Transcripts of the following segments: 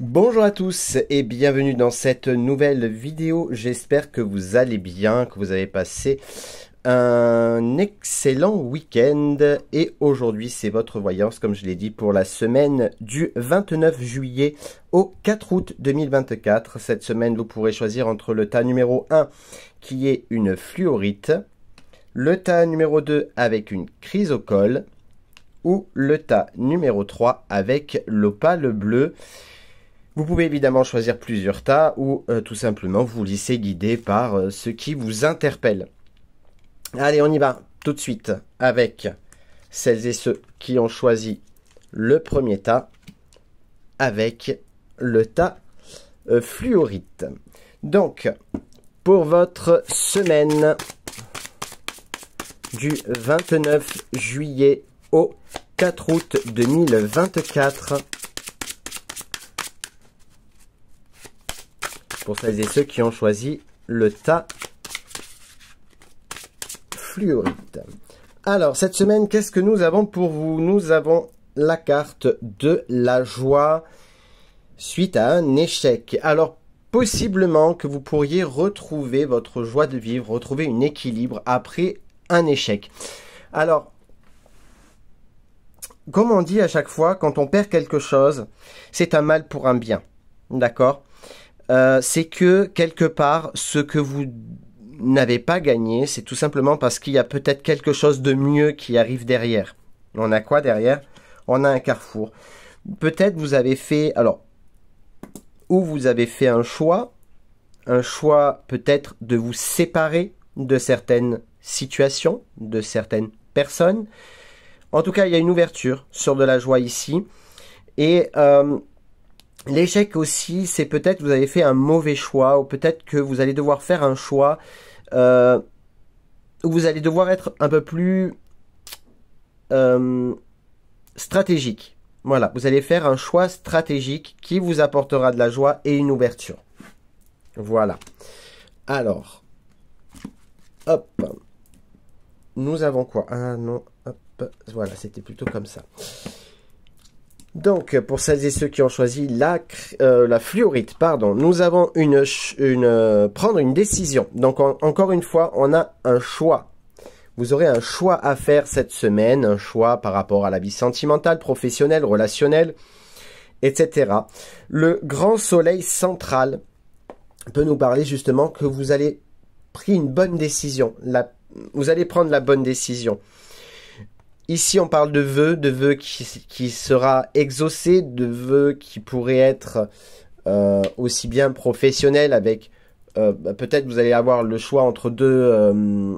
Bonjour à tous et bienvenue dans cette nouvelle vidéo. J'espère que vous allez bien, que vous avez passé un excellent week-end et aujourd'hui c'est votre voyance comme je l'ai dit pour la semaine du 29 juillet au 4 août 2024. Cette semaine vous pourrez choisir entre le tas numéro 1 qui est une fluorite, le tas numéro 2 avec une chrysocole ou le tas numéro 3 avec l'opale bleue vous pouvez évidemment choisir plusieurs tas ou euh, tout simplement vous laisser guider par euh, ce qui vous interpelle. Allez, on y va tout de suite avec celles et ceux qui ont choisi le premier tas avec le tas euh, fluorite. Donc, pour votre semaine du 29 juillet au 4 août 2024, pour celles et ceux qui ont choisi le tas fluorite. Alors, cette semaine, qu'est-ce que nous avons pour vous Nous avons la carte de la joie suite à un échec. Alors, possiblement que vous pourriez retrouver votre joie de vivre, retrouver un équilibre après un échec. Alors, comme on dit à chaque fois, quand on perd quelque chose, c'est un mal pour un bien. D'accord euh, c'est que quelque part, ce que vous n'avez pas gagné, c'est tout simplement parce qu'il y a peut-être quelque chose de mieux qui arrive derrière. On a quoi derrière On a un carrefour. Peut-être vous avez fait, alors, ou vous avez fait un choix, un choix peut-être de vous séparer de certaines situations, de certaines personnes. En tout cas, il y a une ouverture sur de la joie ici. Et euh, L'échec aussi, c'est peut-être que vous avez fait un mauvais choix, ou peut-être que vous allez devoir faire un choix euh, où vous allez devoir être un peu plus euh, stratégique. Voilà, vous allez faire un choix stratégique qui vous apportera de la joie et une ouverture. Voilà. Alors, hop, nous avons quoi Ah non, hop, voilà, c'était plutôt comme ça. Donc, pour celles et ceux qui ont choisi la, euh, la fluorite, pardon, nous avons une, euh, prendre une décision. Donc, encore une fois, on a un choix. Vous aurez un choix à faire cette semaine, un choix par rapport à la vie sentimentale, professionnelle, relationnelle, etc. Le grand soleil central peut nous parler justement que vous allez pris une bonne décision. vous allez prendre la bonne décision. Ici, on parle de vœux, de vœux qui, qui sera exaucé, de vœux qui pourraient être euh, aussi bien professionnels avec... Euh, bah, peut-être vous allez avoir le choix entre deux, euh,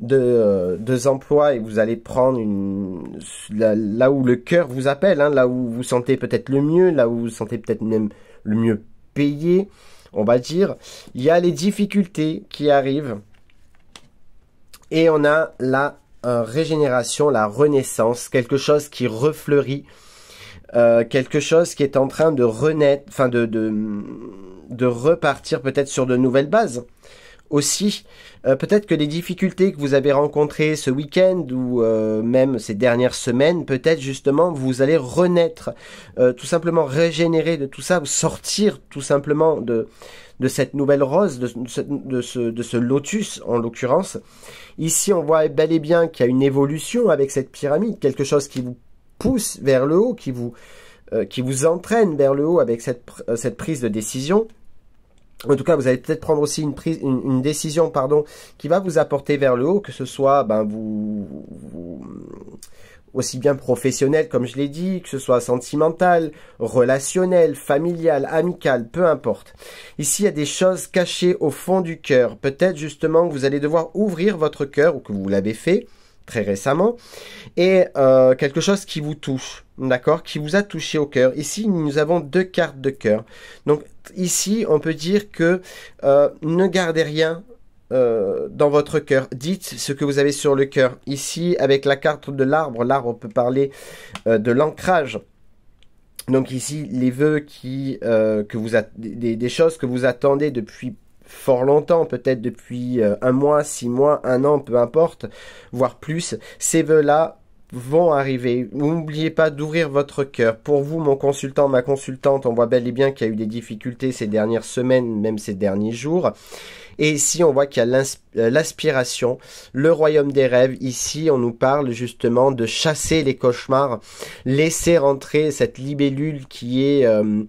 deux, emplois et vous allez prendre là, où le cœur vous appelle, hein, là où vous sentez peut-être le mieux, là où vous sentez peut-être même le mieux payé, on va dire. Il y a les difficultés qui arrivent. Et on a la régénération, la renaissance, quelque chose qui refleurit, euh, quelque chose qui est en train de renaître, enfin de, de, repartir peut-être sur de nouvelles bases. Aussi, euh, peut-être que les difficultés que vous avez rencontrées ce week-end ou euh, même ces dernières semaines, peut-être justement vous allez renaître, tout simplement régénérer de tout ça, sortir tout simplement de de cette nouvelle rose, de, ce, de ce, lotus en l'occurrence. Ici, on voit bel et bien qu'il y a une évolution avec cette pyramide, quelque chose qui vous pousse vers le haut, qui vous, euh, qui vous entraîne vers le haut avec cette, euh, cette prise de décision. En tout cas, vous allez peut-être prendre aussi une, prise, une, une, décision pardon, qui va vous apporter vers le haut, que ce soit ben, vous, vous aussi bien professionnel comme je l'ai dit, que ce soit sentimental, relationnel, familial, amical, peu importe. Ici, il y a des choses cachées au fond du cœur. Peut-être justement que vous allez devoir ouvrir votre cœur ou que vous l'avez fait très récemment, et euh, quelque chose qui vous touche, d'accord, qui vous a touché au cœur. Ici, nous avons deux cartes de cœur. Donc ici, on peut dire que euh, ne gardez rien euh, dans votre cœur. Dites ce que vous avez sur le cœur. Ici, avec la carte de l'arbre, l'arbre peut parler euh, de l'ancrage. Donc ici, les vœux qui, euh, que vous des, des, choses que vous attendez depuis fort longtemps, peut-être depuis un mois, six mois, un an, peu importe, voire plus, ces vœux-là vont arriver. N'oubliez pas d'ouvrir votre cœur. Pour vous, mon consultant, ma consultante, on voit bel et bien qu'il y a eu des difficultés ces dernières semaines, même ces derniers jours. Et ici, on voit qu'il y a euh, l'aspiration, le royaume des rêves. Ici, on nous parle justement de chasser les cauchemars, laisser rentrer cette libellule qui est... Euh,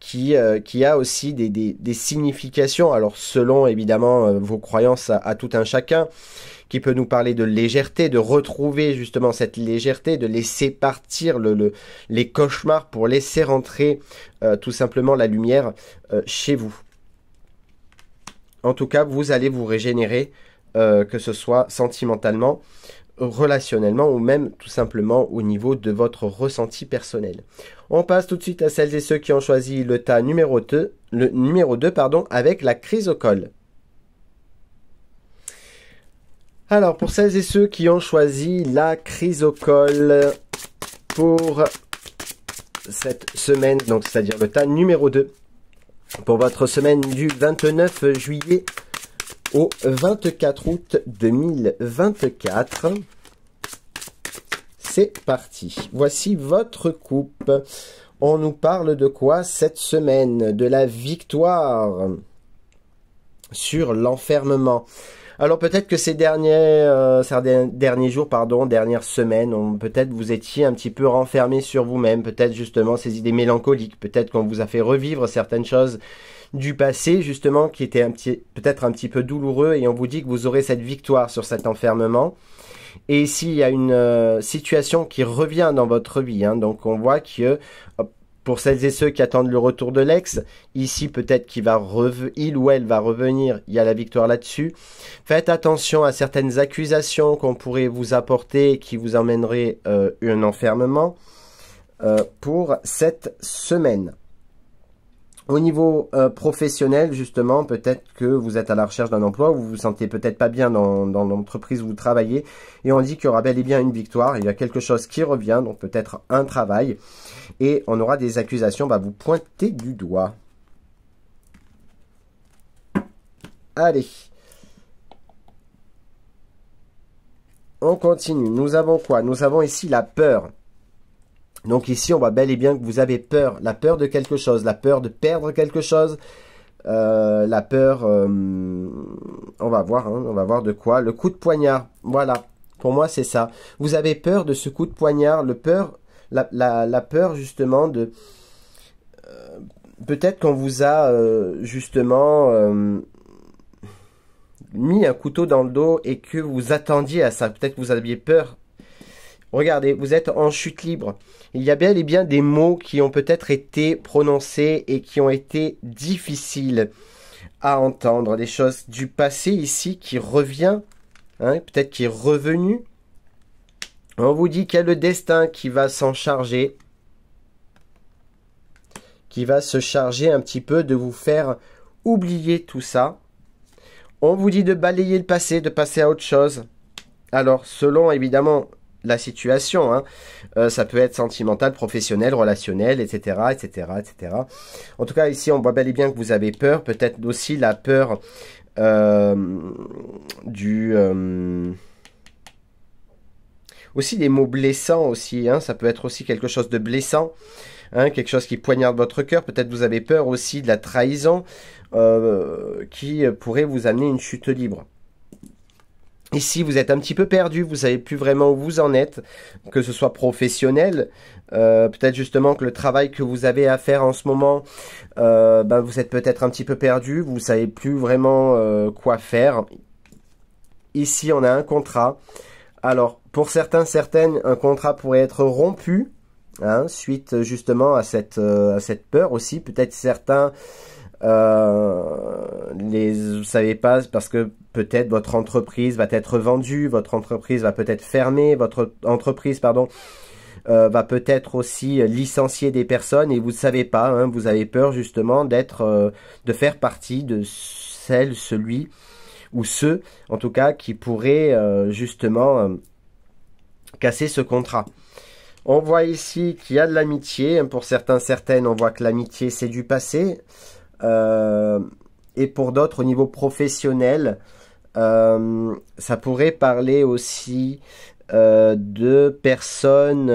qui, euh, qui, a aussi des, des, significations, alors selon évidemment vos croyances à, tout un chacun, qui peut nous parler de légèreté, de retrouver justement cette légèreté, de laisser partir le, les cauchemars pour laisser rentrer tout simplement la lumière chez vous en tout cas, vous allez vous régénérer, euh, que ce soit sentimentalement, relationnellement ou même tout simplement au niveau de votre ressenti personnel. On passe tout de suite à celles et ceux qui ont choisi le tas numéro 2, le numéro 2 pardon, avec la chrysocole. Alors pour celles et ceux qui ont choisi la chrysocole pour cette semaine, donc c'est-à-dire le tas numéro 2, pour votre semaine du 29 juillet au 24 août 2024. C'est parti. Voici votre coupe. On nous parle de quoi cette semaine De la victoire sur l'enfermement. Alors peut-être que ces derniers, euh, derniers jours, pardon, dernières semaines, peut-être vous étiez un petit peu renfermé sur vous-même, peut-être justement ces idées mélancoliques, peut-être qu'on vous a fait revivre certaines choses du passé justement qui étaient peut-être un petit peu douloureux et on vous dit que vous aurez cette victoire sur cet enfermement. Et s'il y a une euh, situation qui revient dans votre vie, hein, donc on voit que pour celles et ceux qui attendent le retour de l'ex, ici peut-être qu'il va il ou elle va revenir, il y a la victoire là-dessus. Faites attention à certaines accusations qu'on pourrait vous apporter qui vous emmèneraient euh, un enfermement euh, pour cette semaine. Au niveau euh, professionnel, justement, peut-être que vous êtes à la recherche d'un emploi, vous vous sentez peut-être pas bien dans, l'entreprise où vous travaillez, et on dit qu'il y aura bel et bien une victoire, il y a quelque chose qui revient, donc peut-être un travail, et on aura des accusations, bah vous pointer du doigt. Allez. On continue. Nous avons quoi Nous avons ici la peur. Donc ici, on voit bel et bien que vous avez peur, la peur de quelque chose, la peur de perdre quelque chose, euh, la peur, euh, on va voir, hein, on va voir de quoi. Le coup de poignard, voilà. Pour moi, c'est ça. Vous avez peur de ce coup de poignard, le peur, la, peur justement de. Euh, peut-être qu'on vous a justement mis un couteau dans le dos et que vous attendiez à ça. Peut-être que vous aviez peur Regardez, vous êtes en chute libre. Il y a bel et bien des mots qui ont peut-être été prononcés et qui ont été difficiles à entendre. Des choses du passé ici qui revient, hein, peut-être qui est revenu. On vous dit qu'il y a le destin qui va s'en charger, qui va se charger un petit peu de vous faire oublier tout ça. On vous dit de balayer le passé, de passer à autre chose. Alors, selon évidemment la situation. Hein. Euh, ça peut être sentimental, professionnel, relationnel, etc., etc., etc. En tout cas, ici, on voit bel et bien que vous avez peur, peut-être aussi la peur euh, du... Euh, aussi des mots blessants aussi, hein. ça peut être aussi quelque chose de blessant, hein, quelque chose qui poignarde votre cœur, peut-être vous avez peur aussi de la trahison qui pourrait vous amener une chute libre. Ici, vous êtes un petit peu perdu, vous savez plus vraiment où vous en êtes, que ce soit professionnel, euh, peut-être justement que le travail que vous avez à faire en ce moment, euh, ben vous êtes peut-être un petit peu perdu, vous savez plus vraiment euh, quoi faire. Ici, on a un contrat. Alors, pour certains, certaines, un contrat pourrait être rompu, hein, suite justement à cette, à cette peur aussi. Peut-être certains vous euh, les, vous savez pas parce que peut-être votre entreprise va être vendue, votre entreprise va peut-être fermer, votre entreprise pardon euh, va peut-être aussi licencier des personnes et vous ne savez pas. Hein, vous avez peur justement d'être, euh, de faire partie de celle, celui ou ceux, en tout cas, qui pourraient justement casser ce contrat. On voit ici qu'il y a de l'amitié. Hein, pour certains, certaines, on voit que l'amitié, c'est du passé. Euh, et pour d'autres au niveau professionnel, euh, ça pourrait parler aussi euh, de personnes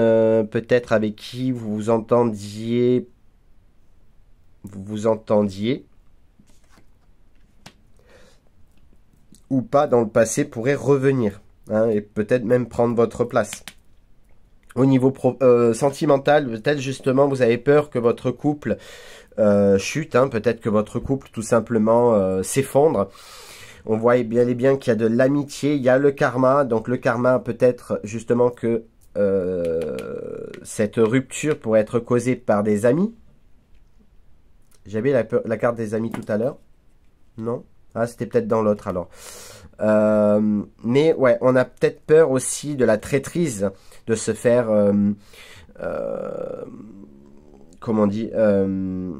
peut-être avec qui vous vous entendiez vous vous entendiez ou pas dans le passé pourrait revenir hein, et peut-être même prendre votre place. Au niveau sentimental, peut-être justement vous avez peur que votre couple euh, chute, hein. peut-être que votre couple tout simplement euh, s'effondre. On voit bien et bien qu'il y a de l'amitié, il y a le karma, donc le karma peut-être justement que euh, cette rupture pourrait être causée par des amis. J'avais la, carte des amis tout à l'heure. Non Ah, c'était peut-être dans l'autre alors. mais ouais, on a peut-être peur aussi de la traîtrise, de se faire comment dit, euh,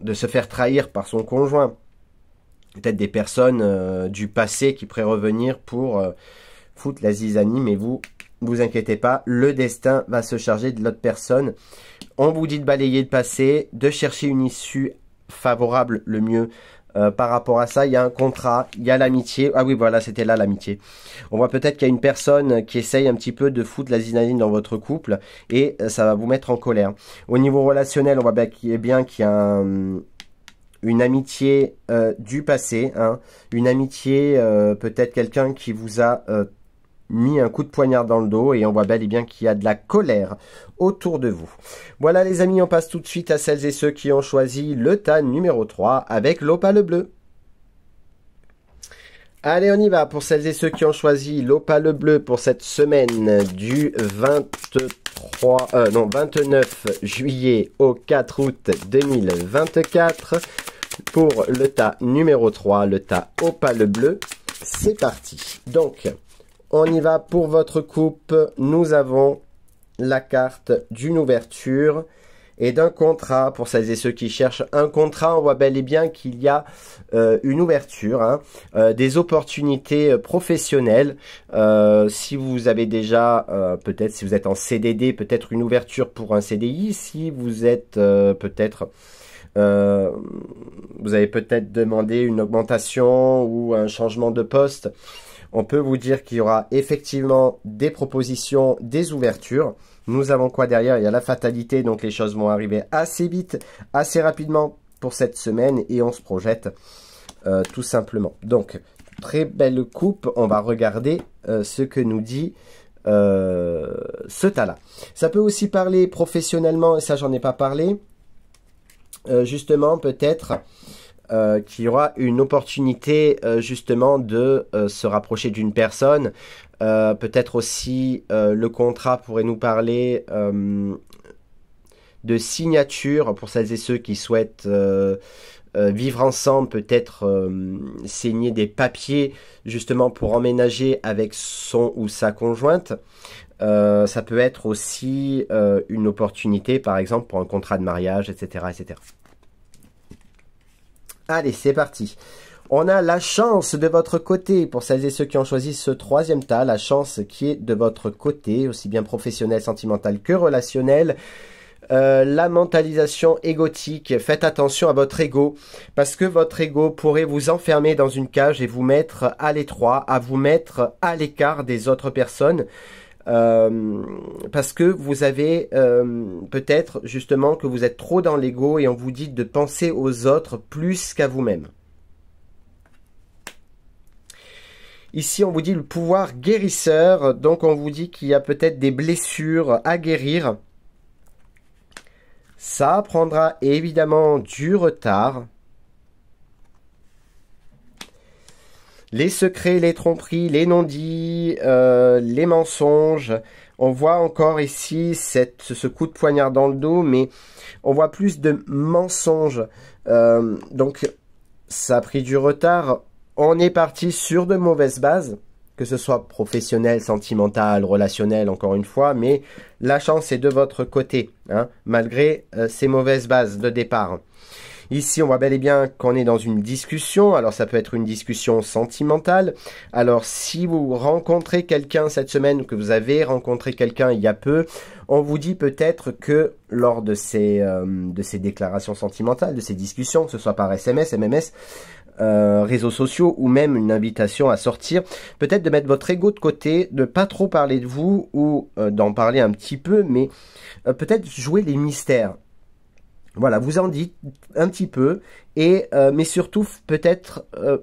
de se faire trahir par son conjoint. Peut-être des personnes euh, du passé qui pourraient revenir pour euh, foutre la zizanie, mais vous, vous inquiétez pas, le destin va se charger de l'autre personne. On vous dit de balayer le passé, de chercher une issue favorable le mieux euh, par rapport à ça. Il y a un contrat, il y a l'amitié. Ah oui, voilà, c'était là l'amitié. On voit peut-être qu'il y a une personne qui essaye un petit peu de foutre la zinadine dans votre couple et euh, ça va vous mettre en colère. Au niveau relationnel, on voit bien qu'il y a une amitié euh, du passé, hein. une amitié peut-être quelqu'un qui vous a mis un coup de poignard dans le dos et on voit bel et bien qu'il y a de la colère autour de vous. Voilà les amis, on passe tout de suite à celles et ceux qui ont choisi le tas numéro 3 avec l'opale bleu. Allez, on y va pour celles et ceux qui ont choisi l'opale bleu pour cette semaine du 23, euh, non, 29 juillet au 4 août 2024 pour le tas numéro 3, le tas opale bleu. C'est parti. Donc, on y va pour votre coupe. Nous avons la carte d'une ouverture et d'un contrat. Pour celles et ceux qui cherchent un contrat, on voit bel et bien qu'il y a euh, une ouverture, hein. euh, des opportunités professionnelles. Euh, si vous avez déjà, peut-être si vous êtes en CDD, peut-être une ouverture pour un CDI. Si vous êtes peut-être... vous avez peut-être demandé une augmentation ou un changement de poste on peut vous dire qu'il y aura effectivement des propositions, des ouvertures. Nous avons quoi derrière Il y a la fatalité, donc les choses vont arriver assez vite, assez rapidement pour cette semaine et on se projette euh, tout simplement. Donc, très belle coupe. On va regarder euh, ce que nous dit euh, ce tas-là. Ça peut aussi parler professionnellement, et ça j'en ai pas parlé. justement, peut-être euh, qu'il y aura une opportunité euh, justement de euh, se rapprocher d'une personne. Peut-être aussi le contrat pourrait nous parler de signature pour celles et ceux qui souhaitent vivre ensemble, peut-être signer des papiers justement pour emménager avec son ou sa conjointe. ça peut être aussi une opportunité, par exemple, pour un contrat de mariage, etc. etc. Allez, c'est parti. On a la chance de votre côté pour celles et ceux qui ont choisi ce troisième tas, la chance qui est de votre côté, aussi bien professionnelle, sentimentale que relationnelle. Euh, la mentalisation égotique. Faites attention à votre ego parce que votre ego pourrait vous enfermer dans une cage et vous mettre à l'étroit, à vous mettre à l'écart des autres personnes. Euh, parce que vous avez euh, peut-être justement que vous êtes trop dans l'ego et on vous dit de penser aux autres plus qu'à vous-même. Ici, on vous dit le pouvoir guérisseur, donc on vous dit qu'il y a peut-être des blessures à guérir. Ça prendra évidemment du retard. les secrets, les tromperies, les non-dits, euh, les mensonges. On voit encore ici ce coup de poignard dans le dos, mais on voit plus de mensonges. Euh, donc, ça a pris du retard. On est parti sur de mauvaises bases, que ce soit professionnel, sentimental, relationnel, encore une fois, mais la chance est de votre côté, hein, malgré euh, ces mauvaises bases de départ. Ici, on voit bel et bien qu'on est dans une discussion. Alors, ça peut être une discussion sentimentale. Alors, si vous rencontrez quelqu'un cette semaine, ou que vous avez rencontré quelqu'un il y a peu, on vous dit peut-être que lors de ces, euh, de ces déclarations sentimentales, de ces discussions, que ce soit par SMS, MMS, euh, réseaux sociaux ou même une invitation à sortir, peut-être de mettre votre ego de côté, de pas trop parler de vous ou euh, d'en parler un petit peu, mais peut-être jouer les mystères. Voilà, vous en dites un petit peu, et euh, mais surtout peut-être euh,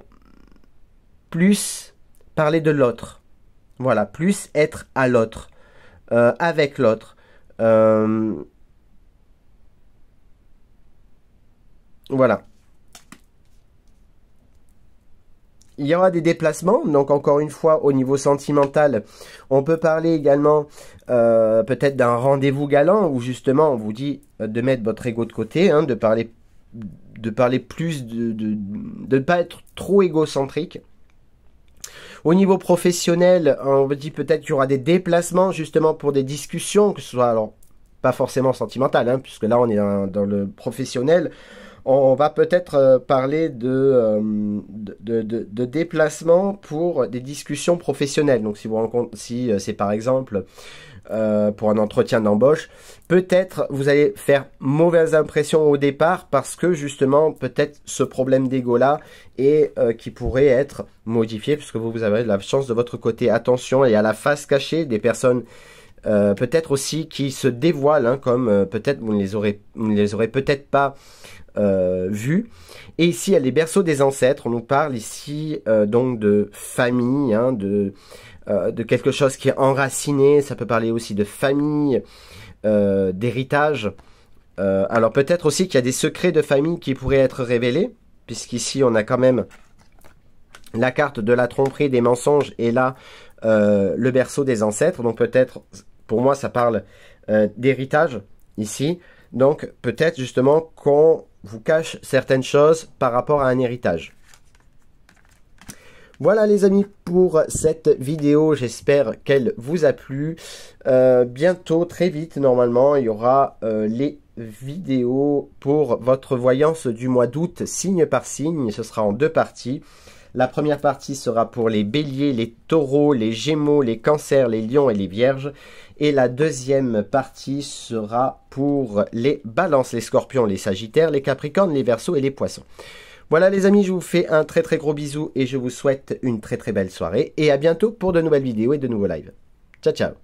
plus parler de l'autre. Voilà, plus être à l'autre, euh, avec l'autre. voilà. il y aura des déplacements, donc encore une fois au niveau sentimental, on peut parler également euh, peut-être d'un rendez-vous galant où justement on vous dit euh, de mettre votre ego de côté, hein, de parler de parler plus, de ne pas être trop égocentrique. Au niveau professionnel, on vous dit peut-être qu'il y aura des déplacements justement pour des discussions, que ce soit alors pas forcément sentimentales, hein, puisque là on est dans le professionnel on, va peut-être euh, parler de, euh, de, déplacement pour des discussions professionnelles. Donc si vous rencontrez, si euh, c'est par exemple pour un entretien d'embauche. Peut-être vous allez faire mauvaise impression au départ parce que justement peut-être ce problème d'ego là et qui pourrait être modifié puisque vous, vous avez la chance de votre côté. Attention et à la face cachée des personnes peut-être aussi qui se dévoilent hein, comme peut-être les aurez, vous ne les aurez peut-être pas euh, vue. Et ici, a les berceaux des ancêtres. On nous parle ici euh, donc de famille, hein, de, euh, de quelque chose qui est enraciné. Ça peut parler aussi de famille, euh, d'héritage. alors peut-être aussi qu'il y a des secrets de famille qui pourraient être révélés, puisqu'ici on a quand même la carte de la tromperie, des mensonges, et là le berceau des ancêtres. Donc peut-être, pour moi, ça parle d'héritage ici. Donc peut-être justement qu'on vous cache certaines choses par rapport à un héritage. Voilà les amis pour cette vidéo, j'espère qu'elle vous a plu. Euh, bientôt, très vite normalement, il y aura euh, les vidéos pour votre voyance du mois d'août, signe par signe, ce sera en deux parties. La première partie sera pour les béliers, les taureaux, les gémeaux, les cancers, les lions et les vierges. Et la deuxième partie sera pour les balances, les scorpions, les sagittaires, les capricornes, les versos et les poissons. Voilà les amis, je vous fais un très très gros bisou et je vous souhaite une très très belle soirée. Et à bientôt pour de nouvelles vidéos et de nouveaux lives. Ciao ciao